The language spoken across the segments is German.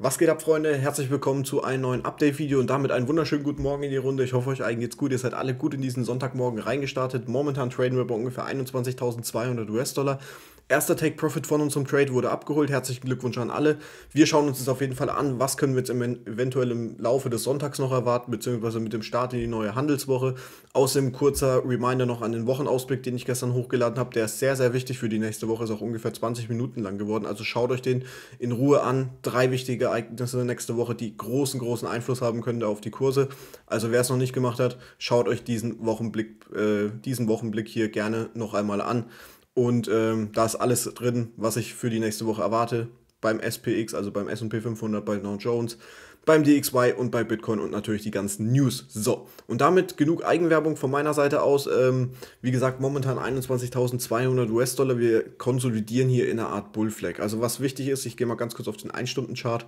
Was geht ab, Freunde? Herzlich willkommen zu einem neuen Update-Video und damit einen wunderschönen guten Morgen in die Runde. Ich hoffe, euch allen geht's gut. Ihr seid alle gut in diesen Sonntagmorgen reingestartet. Momentan traden wir bei ungefähr 21.200 US-Dollar. Erster Take Profit von unserem Trade wurde abgeholt. Herzlichen Glückwunsch an alle. Wir schauen uns jetzt auf jeden Fall an, was können wir jetzt im, eventuell im Laufe des Sonntags noch erwarten, beziehungsweise mit dem Start in die neue Handelswoche. Außerdem kurzer Reminder noch an den Wochenausblick, den ich gestern hochgeladen habe. Der ist sehr, sehr wichtig für die nächste Woche. Ist auch ungefähr 20 Minuten lang geworden. Also schaut euch den in Ruhe an. Drei wichtige Ereignisse nächste Woche, die großen, großen Einfluss haben könnte auf die Kurse. Also wer es noch nicht gemacht hat, schaut euch diesen Wochenblick, äh, diesen Wochenblick hier gerne noch einmal an. Und ähm, da ist alles drin, was ich für die nächste Woche erwarte. Beim SPX, also beim SP 500, bei Dow Jones beim DXY und bei Bitcoin und natürlich die ganzen News. So, und damit genug Eigenwerbung von meiner Seite aus. Ähm, wie gesagt, momentan 21.200 US-Dollar. Wir konsolidieren hier in einer Art Bullflag. Also was wichtig ist, ich gehe mal ganz kurz auf den 1-Stunden-Chart.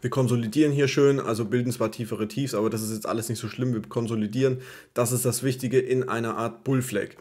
Wir konsolidieren hier schön, also bilden zwar tiefere Tiefs, aber das ist jetzt alles nicht so schlimm. Wir konsolidieren, das ist das Wichtige in einer Art Bullflag.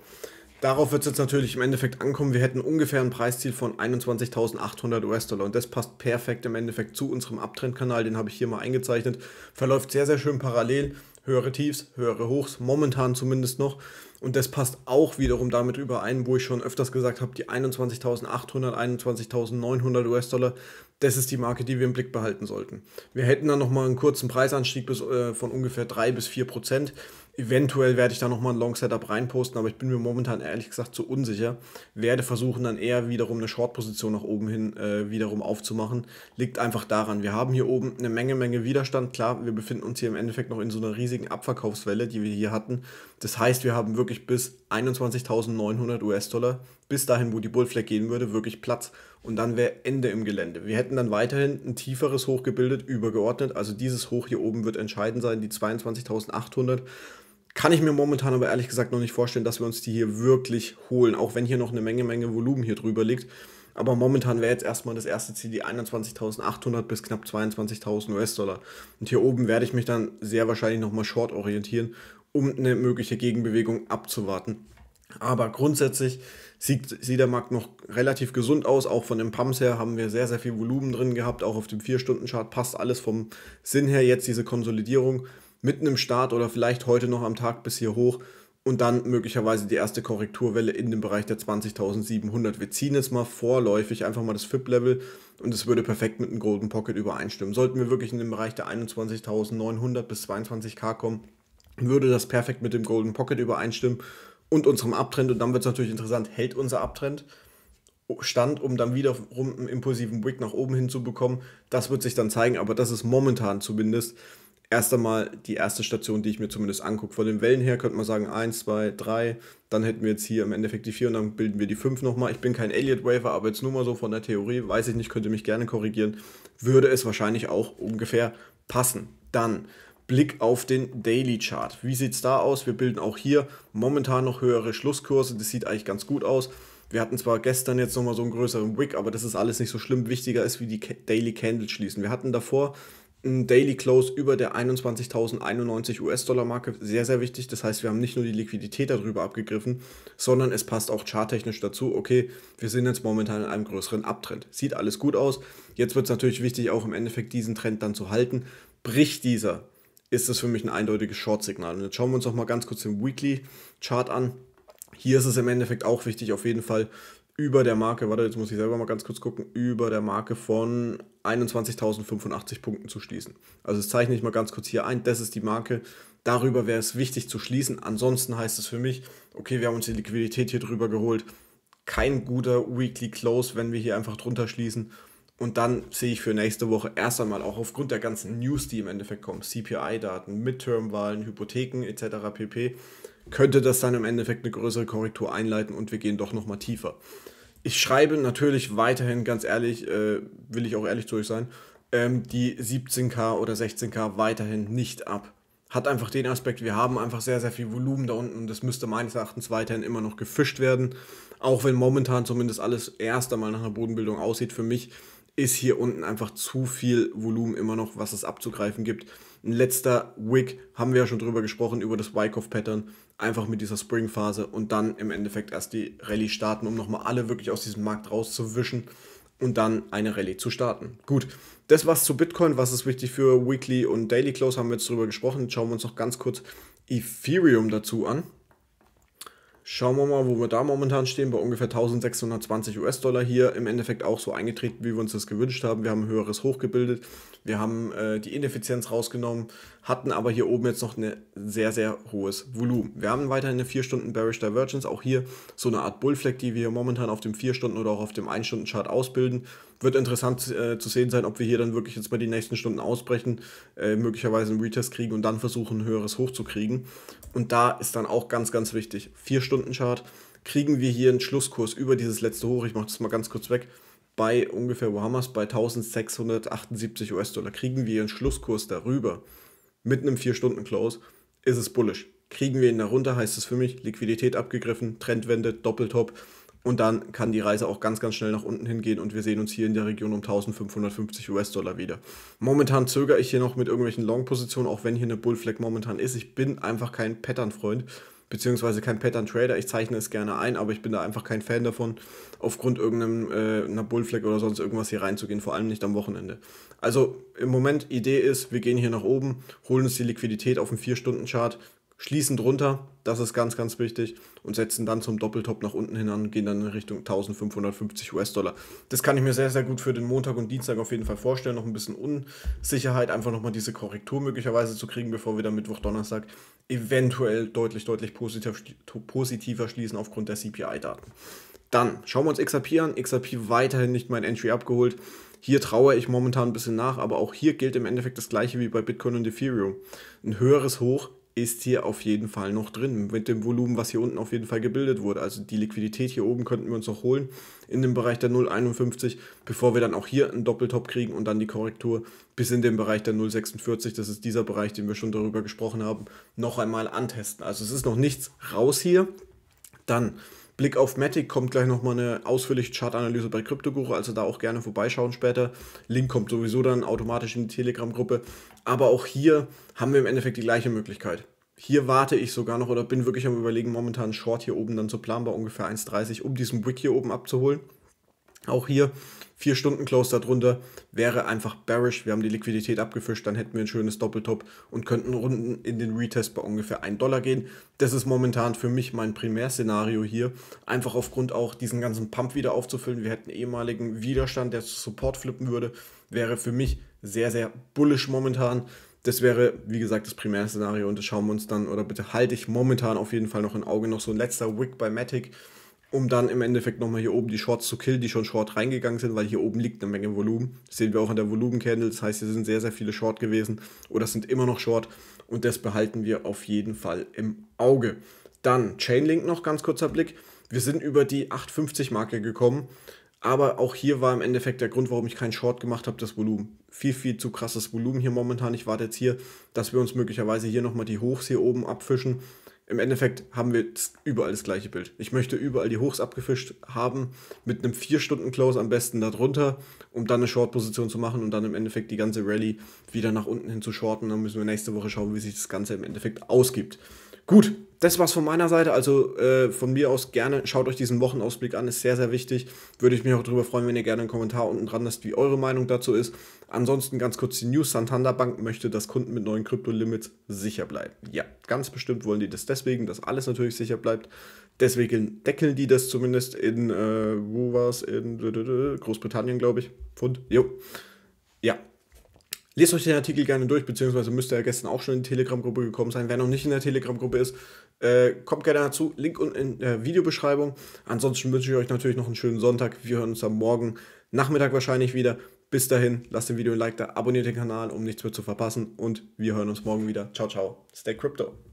Darauf wird es jetzt natürlich im Endeffekt ankommen. Wir hätten ungefähr ein Preisziel von 21.800 US-Dollar und das passt perfekt im Endeffekt zu unserem Abtrendkanal. Den habe ich hier mal eingezeichnet. Verläuft sehr, sehr schön parallel. Höhere Tiefs, höhere Hochs, momentan zumindest noch. Und das passt auch wiederum damit überein, wo ich schon öfters gesagt habe, die 21.800, 21.900 US-Dollar, das ist die Marke, die wir im Blick behalten sollten. Wir hätten dann nochmal einen kurzen Preisanstieg bis, äh, von ungefähr 3 bis 4 Prozent. Eventuell werde ich da nochmal ein Long Setup reinposten, aber ich bin mir momentan ehrlich gesagt zu unsicher. Werde versuchen, dann eher wiederum eine Short-Position nach oben hin äh, wiederum aufzumachen. Liegt einfach daran, wir haben hier oben eine Menge, Menge Widerstand. Klar, wir befinden uns hier im Endeffekt noch in so einer riesigen Abverkaufswelle, die wir hier hatten. Das heißt, wir haben wirklich wirklich bis 21.900 US-Dollar, bis dahin, wo die Bullflag gehen würde, wirklich Platz. Und dann wäre Ende im Gelände. Wir hätten dann weiterhin ein tieferes Hoch gebildet, übergeordnet. Also dieses Hoch hier oben wird entscheidend sein, die 22.800. Kann ich mir momentan aber ehrlich gesagt noch nicht vorstellen, dass wir uns die hier wirklich holen, auch wenn hier noch eine Menge, Menge Volumen hier drüber liegt. Aber momentan wäre jetzt erstmal das erste Ziel die 21.800 bis knapp 22.000 US-Dollar. Und hier oben werde ich mich dann sehr wahrscheinlich nochmal short orientieren um eine mögliche Gegenbewegung abzuwarten. Aber grundsätzlich sieht, sieht der Markt noch relativ gesund aus. Auch von den Pumps her haben wir sehr, sehr viel Volumen drin gehabt. Auch auf dem 4-Stunden-Chart passt alles vom Sinn her jetzt diese Konsolidierung mit einem Start oder vielleicht heute noch am Tag bis hier hoch und dann möglicherweise die erste Korrekturwelle in dem Bereich der 20.700. Wir ziehen jetzt mal vorläufig einfach mal das FIP-Level und es würde perfekt mit einem Golden Pocket übereinstimmen. Sollten wir wirklich in den Bereich der 21.900 bis 22k kommen, würde das perfekt mit dem Golden Pocket übereinstimmen und unserem Abtrend. Und dann wird es natürlich interessant, hält unser Abtrend stand, um dann wiederum einen impulsiven Wick nach oben hinzubekommen. Das wird sich dann zeigen, aber das ist momentan zumindest erst einmal die erste Station, die ich mir zumindest angucke. Von den Wellen her könnte man sagen 1, 2, 3, dann hätten wir jetzt hier im Endeffekt die 4 und dann bilden wir die 5 nochmal. Ich bin kein Elliott-Wafer, aber jetzt nur mal so von der Theorie, weiß ich nicht, könnte mich gerne korrigieren, würde es wahrscheinlich auch ungefähr passen. Dann Blick auf den Daily Chart. Wie sieht es da aus? Wir bilden auch hier momentan noch höhere Schlusskurse. Das sieht eigentlich ganz gut aus. Wir hatten zwar gestern jetzt nochmal so einen größeren Wick, aber das ist alles nicht so schlimm. Wichtiger ist, wie die Daily Candle schließen. Wir hatten davor ein Daily Close über der 21.091 US-Dollar-Marke. Sehr, sehr wichtig. Das heißt, wir haben nicht nur die Liquidität darüber abgegriffen, sondern es passt auch charttechnisch dazu. Okay, wir sind jetzt momentan in einem größeren Abtrend. Sieht alles gut aus. Jetzt wird es natürlich wichtig, auch im Endeffekt diesen Trend dann zu halten. Bricht dieser ist das für mich ein eindeutiges Short-Signal. Und jetzt schauen wir uns noch mal ganz kurz den Weekly-Chart an. Hier ist es im Endeffekt auch wichtig, auf jeden Fall über der Marke, warte, jetzt muss ich selber mal ganz kurz gucken, über der Marke von 21.085 Punkten zu schließen. Also das zeichne ich mal ganz kurz hier ein, das ist die Marke, darüber wäre es wichtig zu schließen. Ansonsten heißt es für mich, okay, wir haben uns die Liquidität hier drüber geholt, kein guter Weekly Close, wenn wir hier einfach drunter schließen und dann sehe ich für nächste Woche erst einmal auch aufgrund der ganzen News, die im Endeffekt kommen, CPI-Daten, Midterm-Wahlen, Hypotheken etc. pp, könnte das dann im Endeffekt eine größere Korrektur einleiten und wir gehen doch nochmal tiefer. Ich schreibe natürlich weiterhin, ganz ehrlich, äh, will ich auch ehrlich zu euch sein, ähm, die 17k oder 16k weiterhin nicht ab. Hat einfach den Aspekt, wir haben einfach sehr, sehr viel Volumen da unten und das müsste meines Erachtens weiterhin immer noch gefischt werden. Auch wenn momentan zumindest alles erst einmal nach einer Bodenbildung aussieht für mich ist hier unten einfach zu viel Volumen immer noch, was es abzugreifen gibt. Ein letzter Wick haben wir ja schon drüber gesprochen, über das Wyckoff-Pattern, einfach mit dieser Spring-Phase und dann im Endeffekt erst die Rallye starten, um nochmal alle wirklich aus diesem Markt rauszuwischen und dann eine Rallye zu starten. Gut, das war's zu Bitcoin. Was ist wichtig für Weekly und Daily Close? Haben wir jetzt drüber gesprochen. schauen wir uns noch ganz kurz Ethereum dazu an. Schauen wir mal, wo wir da momentan stehen, bei ungefähr 1620 US-Dollar hier. Im Endeffekt auch so eingetreten, wie wir uns das gewünscht haben. Wir haben ein höheres Hoch gebildet, wir haben äh, die Ineffizienz rausgenommen, hatten aber hier oben jetzt noch ein sehr, sehr hohes Volumen. Wir haben weiterhin eine 4-Stunden Bearish Divergence, auch hier so eine Art Bullfleck, die wir hier momentan auf dem 4-Stunden- oder auch auf dem 1-Stunden-Chart ausbilden wird interessant äh, zu sehen sein, ob wir hier dann wirklich jetzt mal die nächsten Stunden ausbrechen, äh, möglicherweise einen Retest kriegen und dann versuchen, ein höheres hochzukriegen. Und da ist dann auch ganz, ganz wichtig, vier Stunden Chart, kriegen wir hier einen Schlusskurs über dieses letzte Hoch, ich mache das mal ganz kurz weg, bei ungefähr, wo haben wir es, bei 1678 US-Dollar, kriegen wir einen Schlusskurs darüber mit einem 4-Stunden-Close, ist es bullish. Kriegen wir ihn darunter, heißt es für mich, Liquidität abgegriffen, Trendwende, Doppeltop, und dann kann die Reise auch ganz, ganz schnell nach unten hingehen und wir sehen uns hier in der Region um 1550 US-Dollar wieder. Momentan zögere ich hier noch mit irgendwelchen Long-Positionen, auch wenn hier eine Bullflag momentan ist. Ich bin einfach kein Pattern-Freund, beziehungsweise kein Pattern-Trader. Ich zeichne es gerne ein, aber ich bin da einfach kein Fan davon, aufgrund irgendeiner äh, Bullflag oder sonst irgendwas hier reinzugehen, vor allem nicht am Wochenende. Also im Moment, Idee ist, wir gehen hier nach oben, holen uns die Liquidität auf den 4-Stunden-Chart, schließen drunter, das ist ganz, ganz wichtig und setzen dann zum Doppeltop nach unten hin an, gehen dann in Richtung 1550 US-Dollar. Das kann ich mir sehr, sehr gut für den Montag und Dienstag auf jeden Fall vorstellen. Noch ein bisschen Unsicherheit, einfach nochmal diese Korrektur möglicherweise zu kriegen, bevor wir dann Mittwoch, Donnerstag eventuell deutlich, deutlich positiv, positiver schließen aufgrund der CPI-Daten. Dann schauen wir uns XRP an. XRP weiterhin nicht mein Entry abgeholt. Hier traue ich momentan ein bisschen nach, aber auch hier gilt im Endeffekt das gleiche wie bei Bitcoin und Ethereum. Ein höheres Hoch ist hier auf jeden Fall noch drin, mit dem Volumen, was hier unten auf jeden Fall gebildet wurde. Also die Liquidität hier oben könnten wir uns noch holen in dem Bereich der 0,51, bevor wir dann auch hier einen Doppeltop kriegen und dann die Korrektur bis in den Bereich der 0,46, das ist dieser Bereich, den wir schon darüber gesprochen haben, noch einmal antesten. Also es ist noch nichts raus hier. Dann Blick auf Matic kommt gleich nochmal eine ausführliche Chartanalyse bei Kryptoguru, also da auch gerne vorbeischauen später. Link kommt sowieso dann automatisch in die Telegram-Gruppe. Aber auch hier haben wir im Endeffekt die gleiche Möglichkeit. Hier warte ich sogar noch oder bin wirklich am überlegen, momentan Short hier oben dann zu planbar ungefähr 1,30, um diesen Wick hier oben abzuholen. Auch hier 4 Stunden Close darunter wäre einfach bearish. Wir haben die Liquidität abgefischt, dann hätten wir ein schönes Doppeltop und könnten Runden in den Retest bei ungefähr 1 Dollar gehen. Das ist momentan für mich mein Primärszenario hier. Einfach aufgrund auch diesen ganzen Pump wieder aufzufüllen. Wir hätten ehemaligen Widerstand, der zu Support flippen würde, wäre für mich sehr, sehr bullish momentan. Das wäre, wie gesagt, das Primärszenario und das schauen wir uns dann, oder bitte halte ich momentan auf jeden Fall noch ein Auge. Noch so ein letzter Wick bei Matic um dann im Endeffekt nochmal hier oben die Shorts zu killen, die schon Short reingegangen sind, weil hier oben liegt eine Menge Volumen. Das sehen wir auch in der Volumen-Candle, Das heißt, hier sind sehr, sehr viele Short gewesen oder sind immer noch Short. Und das behalten wir auf jeden Fall im Auge. Dann Chainlink noch ganz kurzer Blick. Wir sind über die 850-Marke gekommen. Aber auch hier war im Endeffekt der Grund, warum ich keinen Short gemacht habe, das Volumen. Viel, viel zu krasses Volumen hier momentan. Ich warte jetzt hier, dass wir uns möglicherweise hier nochmal die Hochs hier oben abfischen im Endeffekt haben wir überall das gleiche Bild. Ich möchte überall die Hochs abgefischt haben, mit einem 4-Stunden-Close am besten darunter, um dann eine Short-Position zu machen und dann im Endeffekt die ganze Rallye wieder nach unten hin zu shorten. Dann müssen wir nächste Woche schauen, wie sich das Ganze im Endeffekt ausgibt. Gut, das war's von meiner Seite. Also äh, von mir aus gerne, schaut euch diesen Wochenausblick an, ist sehr, sehr wichtig. Würde ich mich auch darüber freuen, wenn ihr gerne einen Kommentar unten dran lasst, wie eure Meinung dazu ist. Ansonsten ganz kurz die News. Santander Bank möchte, dass Kunden mit neuen Krypto-Limits sicher bleiben. Ja, ganz bestimmt wollen die das deswegen, dass alles natürlich sicher bleibt. Deswegen deckeln die das zumindest in, äh, wo war's, in Großbritannien, glaube ich. Pfund, jo. Ja, Lest euch den Artikel gerne durch, beziehungsweise müsste er gestern auch schon in die Telegram-Gruppe gekommen sein. Wer noch nicht in der Telegram-Gruppe ist, äh, kommt gerne dazu. Link unten in der Videobeschreibung. Ansonsten wünsche ich euch natürlich noch einen schönen Sonntag. Wir hören uns am Morgen Nachmittag wahrscheinlich wieder. Bis dahin, lasst dem Video ein Like da, abonniert den Kanal, um nichts mehr zu verpassen. Und wir hören uns morgen wieder. Ciao, ciao. Stay Crypto.